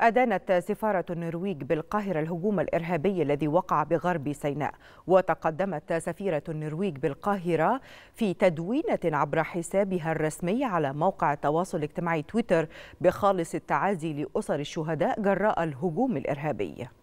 أدانت سفارة النرويج بالقاهرة الهجوم الإرهابي الذي وقع بغرب سيناء وتقدمت سفيرة النرويج بالقاهرة في تدوينة عبر حسابها الرسمي على موقع التواصل الاجتماعي تويتر بخالص التعازي لأسر الشهداء جراء الهجوم الإرهابي